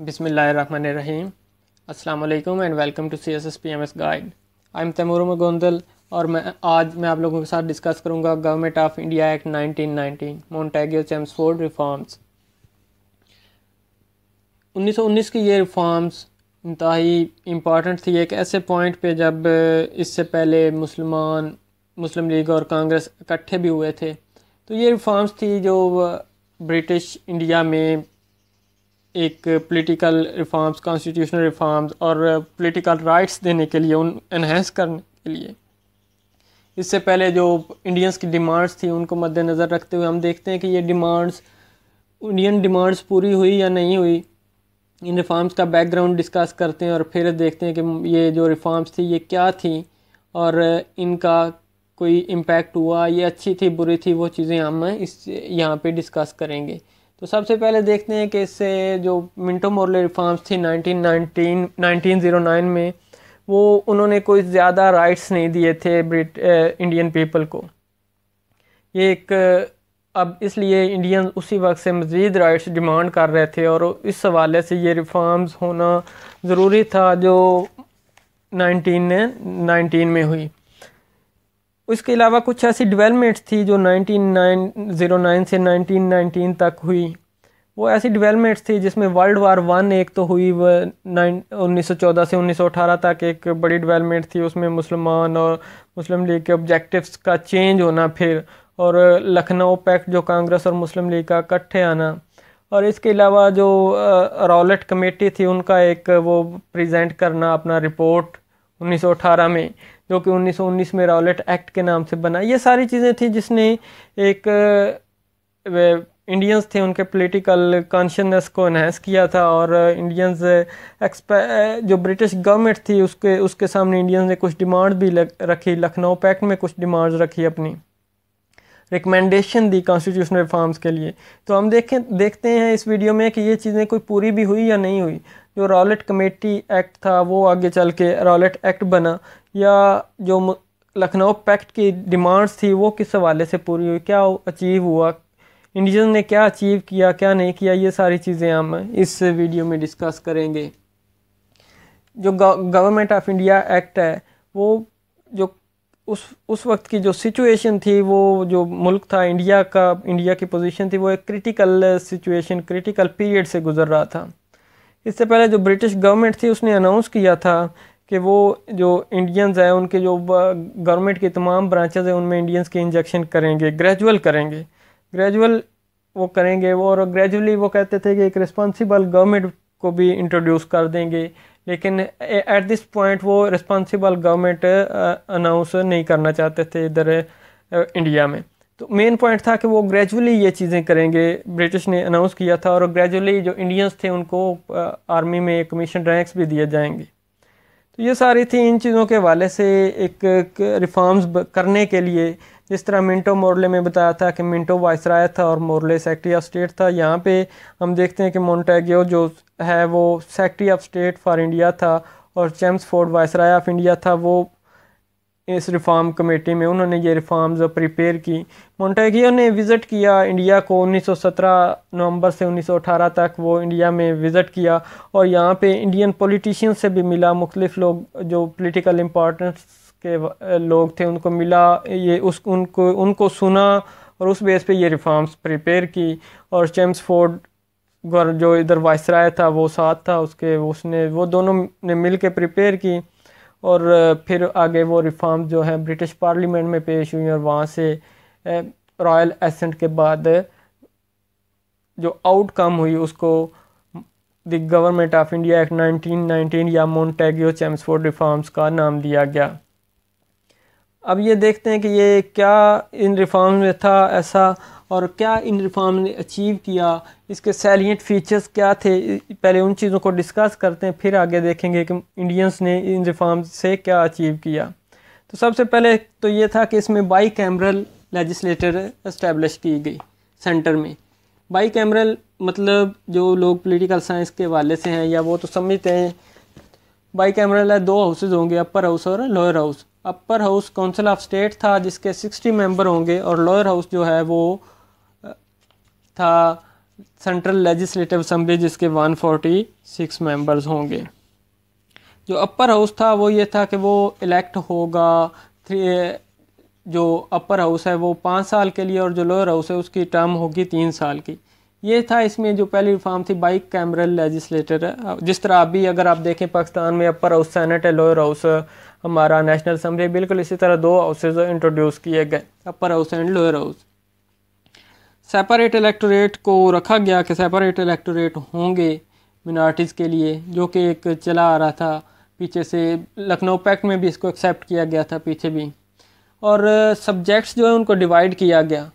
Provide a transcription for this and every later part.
And Bismillahirrahmanirrahim. Assalamu S S welcome to CSS PMS Guide. I'm Temur Gondal और मैं आज मैं आप लोगों के साथ डिस्कस करूंगा government of India act 1919 Montagu Chelmsford reforms 1919 की ये रिफॉर्म्स इंतहाई इम्पॉर्टेंट थी एक ऐसे पॉइंट पे जब इससे पहले मुसलमान मुस्लिम लीग और कांग्रेस इकट्ठे भी हुए थे तो ये रिफॉर्म्स थी जो ब्रिटिश इंडिया में एक पॉलिटिकल रिफॉर्म्स कॉन्स्टिट्यूशनल रिफॉर्म्स और पॉलिटिकल राइट्स देने के लिए उन इनहेंस करने के लिए इससे पहले जो इंडियंस की डिमांड्स थी उनको मद्देनज़र रखते हुए हम देखते हैं कि ये डिमांड्स इंडियन डिमांड्स पूरी हुई या नहीं हुई इन रिफॉर्म्स का बैकग्राउंड डिस्कस करते हैं और फिर देखते हैं कि ये जो रिफॉर्म्स थी ये क्या थी और इनका कोई इम्पैक्ट हुआ ये अच्छी थी बुरी थी वो चीज़ें हम इस यहाँ पर डिस्कस करेंगे तो सबसे पहले देखते हैं कि इससे जो मिंटो मोरले रिफॉर्म्स थी 1919 1909 में वो उन्होंने कोई ज़्यादा राइट्स नहीं दिए थे ब्रिट इंडियन पीपल को ये एक अब इसलिए इंडियन उसी वक्त से मज़ीद राइट्स डिमांड कर रहे थे और इस हवाले से ये रिफॉर्म्स होना ज़रूरी था जो नाइनटीन नाइनटीन में हुई उसके अलावा कुछ ऐसी डिवेलपमेंट्स थी जो 1909 से 1919 तक हुई वो ऐसी डिवेलपमेंट्स थी जिसमें वर्ल्ड वार वन एक तो हुई वह नाइन उन्नीस से 1918 तक एक बड़ी डिवेलपमेंट थी उसमें मुसलमान और मुस्लिम लीग के ऑब्जेक्टिव्स का चेंज होना फिर और लखनऊ पैक्ट जो कांग्रेस और मुस्लिम लीग का इकट्ठे आना और इसके अलावा जो रॉलेट कमेटी थी उनका एक वो प्रेजेंट करना अपना रिपोर्ट 1918 में जो कि 1919 में रॉलेट एक्ट के नाम से बना ये सारी चीज़ें थी जिसने एक इंडियंस थे उनके पॉलिटिकल कॉन्शियसनेस को इन्हेंस किया था और इंडियंस एक्सपे जो ब्रिटिश गवर्नमेंट थी उसके उसके सामने इंडियंस ने कुछ डिमांड भी रखी लखनऊ पैक्ट में कुछ डिमांड रखी अपनी रिकमेंडेशन दी कॉन्स्टिट्यूशनल रिफॉर्म्स के लिए तो हम देखें देखते हैं इस वीडियो में कि ये चीज़ें कोई पूरी भी हुई या नहीं हुई जो रॉलेट कमेटी एक्ट था वो आगे चल के रॉलेट एक्ट बना या जो लखनऊ पैक्ट की डिमांड्स थी वो किस हवाले से पूरी हुई क्या अचीव हुआ इंडिजन ने क्या अचीव किया क्या नहीं किया ये सारी चीज़ें हम इस वीडियो में डिस्कस करेंगे जो गवर्नमेंट ऑफ इंडिया एक्ट है वो जो उस उस वक्त की जो सिचुएशन थी वो जो मुल्क था इंडिया का इंडिया की पोजीशन थी वो एक क्रिटिकल सिचुएशन क्रिटिकल पीरियड से गुज़र रहा था इससे पहले जो ब्रिटिश गवर्नमेंट थी उसने अनाउंस किया था कि वो जो इंडियंस हैं उनके जो गवर्नमेंट के तमाम ब्रांचेज हैं उनमें इंडियंस के इंजेक्शन करेंगे ग्रेजुअल करेंगे ग्रेजुअल वो करेंगे वो और ग्रेजुअली वो कहते थे कि एक रिस्पॉन्सिबल गवर्नमेंट को भी इंट्रोड्यूस कर देंगे लेकिन एट दिस पॉइंट वो रिस्पॉन्सिबल गवर्नमेंट अनाउंस नहीं करना चाहते थे इधर इंडिया में तो मेन पॉइंट था कि वो ग्रेजुअली ये चीज़ें करेंगे ब्रिटिश ने अनाउंस किया था और ग्रेजुअली जो इंडियंस थे उनको आर्मी में कमीशन रैंक्स भी दिए जाएंगे तो ये सारी थी इन चीज़ों के हवाले से एक, एक रिफॉर्म्स करने के लिए जिस तरह मिंटो मोरले में बताया था कि मिंटो वायसराय था और मोरले सेक्रेटरी ऑफ स्टेट था यहाँ पे हम देखते हैं कि मोन्टेगो जो है वो secretary of state for India था और चैम्सफोर्ड वायसराय ऑफ इंडिया था वो इस रिफॉर्म कमेटी में उन्होंने ये रिफॉर्म्स प्रिपेयर की मोन्टेगियो ने विज़िट किया इंडिया को 1917 नवंबर से 1918 तक वो इंडिया में विज़िट किया और यहाँ पे इंडियन पॉलिटिशियन से भी मिला मुख्तफ लोग जो पॉलिटिकल इम्पोर्टेंस के लोग थे उनको मिला ये उस उनको उनको सुना और उस बेस पे ये रिफॉर्म्स प्रिपेयर की और चेम्स फोर्ड जो इधर वायसराय था वो साथ था उसके उसने वो दोनों ने मिल के प्रिपेयर की और फिर आगे वो रिफॉर्म जो है ब्रिटिश पार्लियामेंट में पेश हुई और वहाँ से रॉयल एसेंट के बाद जो आउटकम हुई उसको the government of India act 1919 या मोन्टेगियो चैम्सफोर्ड रिफॉर्म्स का नाम दिया गया अब ये देखते हैं कि ये क्या इन रिफॉर्म्स में था ऐसा और क्या इन रिफॉर्म ने अचीव किया इसके सैलियंट फीचर्स क्या थे पहले उन चीज़ों को डिस्कस करते हैं फिर आगे देखेंगे कि इंडियंस ने इन रिफॉर्म से क्या अचीव किया तो सबसे पहले तो ये था कि इसमें बाई कैमरल लेजिस्लेटर इस्टेब्लिश की गई सेंटर में बाई कैमरल मतलब जो लोग पोलिटिकल साइंस के वाले से हैं या वो तो समझते हैं बाई कैमरल है दो हाउसेज होंगे अपर हाउस और lower house upper house council of state था जिसके सिक्सटी मेंबर होंगे और लोअर हाउस जो है वो था सेंट्रल लेजिस्लेटिव असम्बली जिसके 146 मेंबर्स होंगे जो अपर हाउस था वो ये था कि वो इलेक्ट होगा थ्री जो अपर हाउस है वो पाँच साल के लिए और जो लोअर हाउस है उसकी टर्म होगी तीन साल की ये था इसमें जो पहली रिफॉर्म थी बाइक कैमरल लेजिस्लेटर जिस तरह अभी अगर आप देखें पाकिस्तान में अपर हाउस सेनेट है लोअर हाउस हमारा नेशनल असम्बली बिल्कुल इसी तरह दो हाउसेज इंट्रोड्यूस किए गए upper house and lower house separate electorate को रखा गया कि सेपरेट इलेक्टोरेट होंगे मिनार्टीज़ के लिए जो कि एक चला आ रहा था पीछे से लखनऊ पैक्ट में भी इसको एक्सेप्ट किया गया था पीछे भी और सब्जेक्ट्स जो है उनको डिवाइड किया गया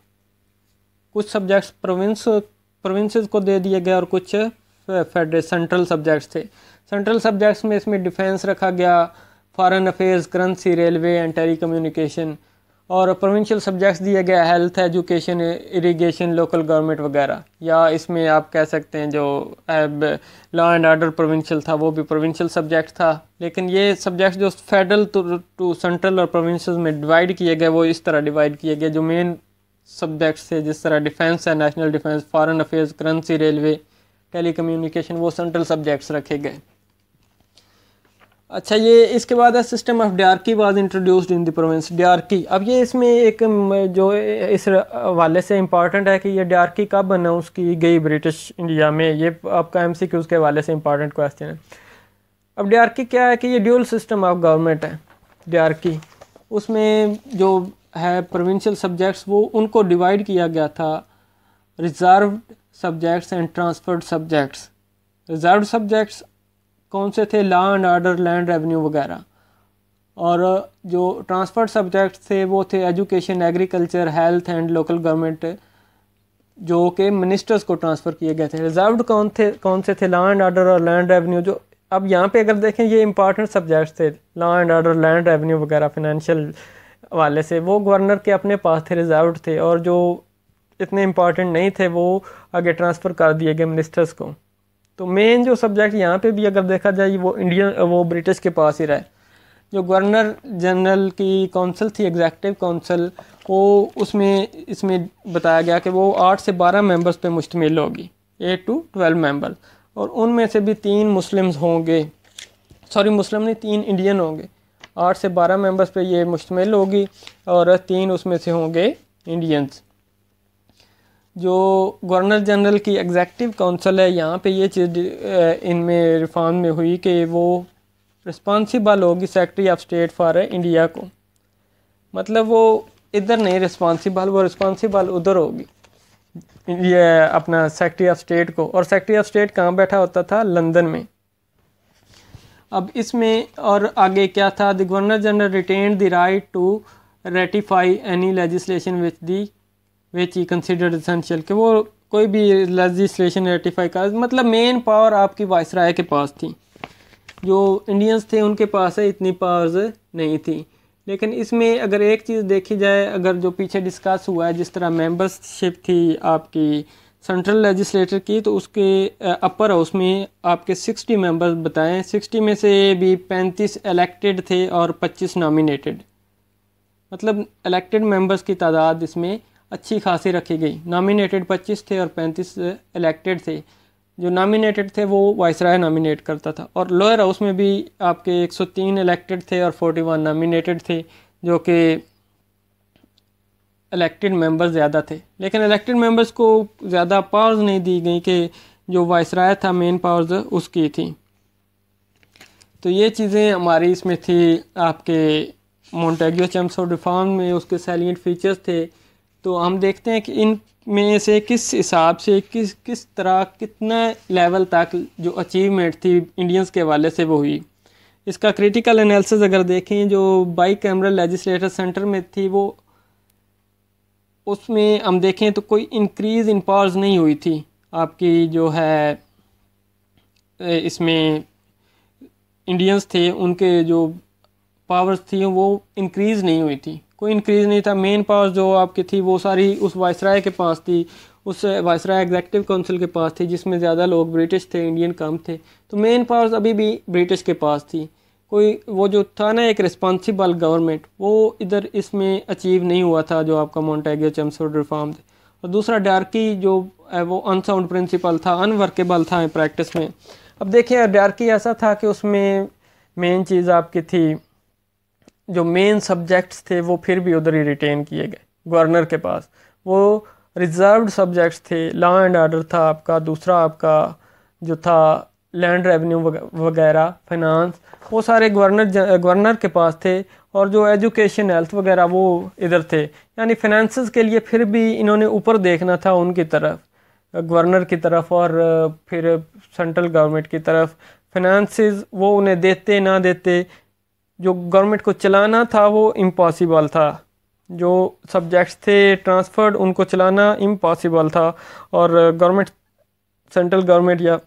कुछ सब्जेक्ट्स प्रोविंस प्रोविंसेस को दे दिए गए और कुछ फेडरे सेंट्रल सब्जेक्ट्स थे सेंट्रल सब्जेक्ट्स में इसमें डिफेंस रखा गया foreign affairs currency railway and telecommunication और प्रोविंशियल सब्जेक्ट्स दिए गए health education irrigation local government वगैरह या इसमें आप कह सकते हैं जो लॉ एंड आर्डर प्रोविंशियल था वो भी प्रोविंशियल सब्जेक्ट था लेकिन ये सब्जेक्ट्स जो फेडरल टू सेंट्रल और प्रोविंशियल में डिवाइड किए गए वो इस तरह डिवाइड किए गए जो मेन सब्जेक्ट्स थे जिस तरह डिफेंस है national defence foreign affairs currency railway tele वो सेंट्रल सब्जेक्ट्स रखे गए अच्छा ये इसके बाद है system of dyarchy was introduced in the province dyarchy अब ये इसमें एक जो इस हवाले से इम्पॉर्टेंट है कि ये डारकी कब अनाउंस की गई ब्रिटिश इंडिया में ये आपका एम सी क्यूज़ के हवाले से इम्पॉर्टेंट क्वेश्चन है अब डारकी क्या है कि ये ड्यूल सिस्टम ऑफ गवर्नमेंट है डारकी उसमें जो है प्रोविंशियल सब्जेक्ट्स वो उनको डिवाइड किया गया था reserve subjects and transferred subjects reserve subjects कौन से थे law and order land revenue वगैरह और जो ट्रांसफर्ड सब्जेक्ट थे वो थे education agriculture health and local government जो कि मिनिस्टर्स को ट्रांसफ़र किए गए थे रिजर्व्ड कौन थे कौन से थे लॉ एंड आर्डर और लैंड रेवेन्यू जो अब यहाँ पे अगर देखें ये इंपॉर्टेंट सब्जेक्ट्स थे law and order land revenue वगैरह फिनंशियल वाले से वो गवर्नर के अपने पास थे रिजर्व्ड थे और जो इतने इंपॉर्टेंट नहीं थे वो आगे ट्रांसफ़र कर दिए गए मिनिस्टर्स को तो मेन जो सब्जेक्ट यहाँ पे भी अगर देखा जाए वो इंडियन वो ब्रिटिश के पास ही रहे जो गवर्नर जनरल की काउंसिल थी एग्जैक्टिव काउंसिल वो उसमें इसमें बताया गया कि वो आठ से बारह मेंबर्स पे मुश्तमिल होगी एट टू ट्वेल्व मेंबर और उनमें से भी तीन मुस्लिम्स होंगे सॉरी मुस्लिम नहीं तीन इंडियन होंगे आठ से बारह मेंबर्स पे ये मुश्तमिल होगी और तीन उसमें से होंगे इंडियंस जो गवर्नर जनरल की एग्जैक्टिव काउंसिल है यहाँ पे ये चीज़ इनमें रिफॉर्म में हुई कि वो रिस्पॉन्सिबल होगी secretary of state for India को मतलब वो इधर नहीं रिस्पॉन्सिबल वो रिस्पॉन्सिबल उधर होगी ये अपना सेक्रेटरी ऑफ स्टेट को और सेक्रेटरी ऑफ स्टेट कहाँ बैठा होता था लंदन में अब इसमें और आगे क्या था the governor general retain the right to ratify any legislation which the which he considered essential कि वो कोई भी लजिस्लेशन रेटिफाई कर मतलब मेन पावर आपकी वायसराय के पास थी जो इंडियंस थे उनके पास है इतनी पावर्स नहीं थी लेकिन इसमें अगर एक चीज़ देखी जाए अगर जो पीछे डिस्कस हुआ है जिस तरह मेंबरशिप थी आपकी सेंट्रल लेजिस्लेटर की तो उसके अपर हाउस में आपके 60 मेंबर्स बताएं 60 में से भी 35 इलेक्टेड थे और 25 नॉमिनेटेड मतलब इलेक्टेड मेंबर्स की तादाद इसमें अच्छी खासी रखी गई नॉमिनेटेड 25 थे और 35 इलेक्टेड थे जो नॉमिनेटेड थे वो वाइसराय नॉमिनेट करता था और लोअर हाउस में भी आपके 103 इलेक्टेड थे और 41 नॉमिनेटेड थे जो कि इलेक्टेड मेंबर्स ज़्यादा थे लेकिन इलेक्टेड मेंबर्स को ज़्यादा पावर्स नहीं दी गई कि जो वायसराय था मेन पावर्स उसकी थी तो ये चीज़ें हमारी इसमें थी आपके मोन्टेगो चम्स और डिफॉर्म में उसके सैलियट फीचर्स थे तो हम देखते हैं कि इन में से किस हिसाब से किस किस तरह कितना लेवल तक जो अचीवमेंट थी इंडियंस के हवाले से वो हुई इसका क्रिटिकल एनालिसिस अगर देखें जो बाई कैमरा लेजिस्लेटर सेंटर में थी वो उसमें हम देखें तो कोई इंक्रीज़ इन पावर्स नहीं हुई थी आपकी जो है इसमें इंडियंस थे उनके जो पावर्स थी वो इंक्रीज़ नहीं हुई थी कोई इंक्रीज़ नहीं था मेन पावर जो आपकी थी वो सारी उस वायसराय के पास थी उस वायसराय एग्जैक्टिव काउंसिल के पास थी जिसमें ज़्यादा लोग ब्रिटिश थे इंडियन कम थे तो मेन पावर्स अभी भी ब्रिटिश के पास थी कोई वो जो था ना एक रिस्पॉन्सिबल गवर्नमेंट वो इधर इसमें अचीव नहीं हुआ था जो आपका मोन्टेगो चम्सोड रिफॉर्म थे और दूसरा डार्की जो वो अनसाउंड प्रिंसिपल था अनवर्केबल था प्रैक्टिस में अब देखिए डार्की ऐसा था कि उसमें मेन चीज़ आपकी थी जो मेन सब्जेक्ट्स थे वो फिर भी उधर ही रिटेन किए गए गवर्नर के पास वो रिजर्व्ड सब्जेक्ट्स थे लॉ एंड आर्डर था आपका दूसरा आपका जो था लैंड रेवेन्यू वगैरह फाइनेंस वो सारे गवर्नर गवर्नर के पास थे और जो एजुकेशन हेल्थ वगैरह वो इधर थे यानी फाइनेंस के लिए फिर भी इन्होंने ऊपर देखना था उनकी तरफ गवर्नर की तरफ और फिर सेंट्रल गवर्नमेंट की तरफ फाइनेंस वो उन्हें देते ना देते जो गवर्नमेंट को चलाना था वो इम्पॉसिबल था जो सब्जेक्ट्स थे ट्रांसफर्ड उनको चलाना इम्पॉसिबल था और गवर्नमेंट सेंट्रल गवर्नमेंट या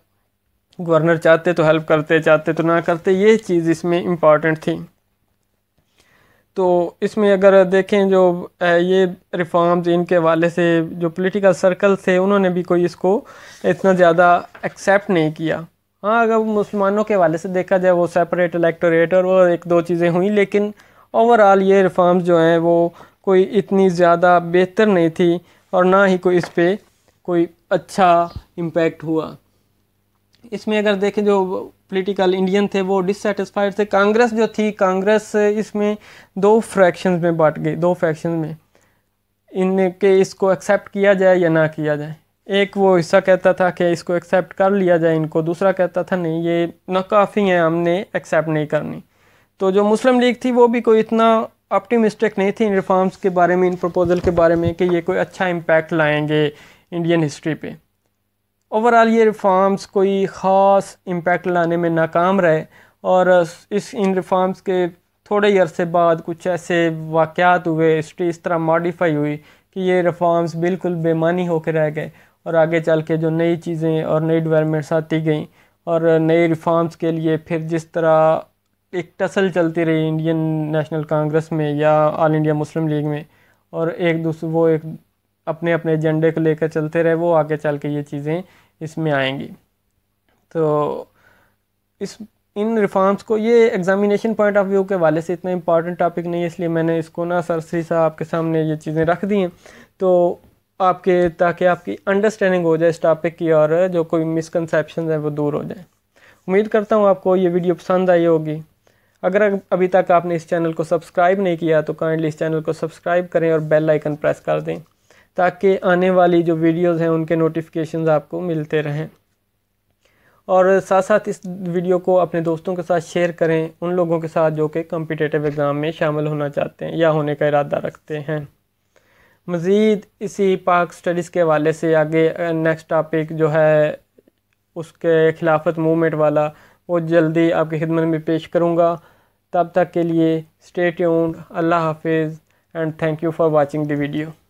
गवर्नर चाहते तो हेल्प करते चाहते तो ना करते ये चीज़ इसमें इम्पॉर्टेंट थी तो इसमें अगर देखें जो ये रिफॉर्म्स इनके वाले से जो पॉलिटिकल सर्कल थे उन्होंने भी कोई इसको इतना ज़्यादा एक्सेप्ट नहीं किया हाँ अगर मुसलमानों के हवाले से देखा जाए वो सेपरेट इलेक्टोरेट और वो एक दो चीज़ें हुई लेकिन ओवरऑल ये रिफॉर्म्स जो हैं वो कोई इतनी ज़्यादा बेहतर नहीं थी और ना ही कोई इस पर कोई अच्छा इम्पेक्ट हुआ इसमें अगर देखें जो पॉलिटिकल इंडियन थे वो डिससेटिस्फाइड थे कांग्रेस जो थी कांग्रेस इसमें दो फ्रैक्शन में बांट गई दो फ्रैक्शन में इनके इसको एक्सेप्ट किया जाए या ना किया जाए एक वो हिस्सा कहता था कि इसको एक्सेप्ट कर लिया जाए इनको दूसरा कहता था नहीं ये नाकाफ़ी है हमने एक्सेप्ट नहीं करनी तो जो मुस्लिम लीग थी वो भी कोई इतना ऑप्टिमिस्टिक नहीं थी इन रिफॉर्म्स के बारे में इन प्रपोज़ल के बारे में कि ये कोई अच्छा इम्पैक्ट लाएंगे इंडियन हिस्ट्री पे ओवरऑल ये रिफॉर्म्स कोई ख़ास इम्पैक्ट लाने में नाकाम रहे और इस इन रिफॉर्म्स के थोड़े ही अरसे बाद कुछ ऐसे वाक़ात हुए हिस्ट्री इस तरह मॉडिफाई हुई कि ये रिफॉर्म्स बिल्कुल बेमानी होकर रह गए और आगे चल के जो नई चीज़ें और नई डेवलपमेंट्स आती गई और नए रिफॉर्म्स के लिए फिर जिस तरह एक टसल चलती रही इंडियन नेशनल कांग्रेस में या ऑल इंडिया मुस्लिम लीग में और एक दूसरे वो एक अपने अपने एजेंडे को लेकर चलते रहे वो आगे चल के ये चीज़ें इसमें आएंगी तो इस इन रिफॉर्म्स को ये एग्जामिनेशन पॉइंट ऑफ व्यू के वाले से इतना इम्पॉर्टेंट टॉपिक नहीं है इसलिए मैंने इसको ना सरसरी सा आपके सामने ये चीज़ें रख दी हैं तो आपके ताकि आपकी अंडरस्टैंडिंग हो जाए इस टॉपिक की और जो कोई मिसकनसेप्शन है वो दूर हो जाए उम्मीद करता हूँ आपको ये वीडियो पसंद आई होगी अगर अभी तक आपने इस चैनल को सब्सक्राइब नहीं किया तो काइंडली इस चैनल को सब्सक्राइब करें और बेल आइकन प्रेस कर दें ताकि आने वाली जो वीडियोस हैं उनके नोटिफिकेशन आपको मिलते रहें और साथ साथ इस वीडियो को अपने दोस्तों के साथ शेयर करें उन लोगों के साथ जो कि कम्पिटेटिव एग्ज़ाम में शामिल होना चाहते हैं या होने का इरादा रखते हैं मज़ीद इसी पाक स्टडीज़ के हवाले से आगे नेक्स्ट टॉपिक जो है उसके खिलाफत मूवमेंट वाला वो जल्दी आपकी खिदमत में पेश करूँगा तब तक के लिए स्टे ट्यून्ड अल्लाह हाफिज़ and thank you for watching the video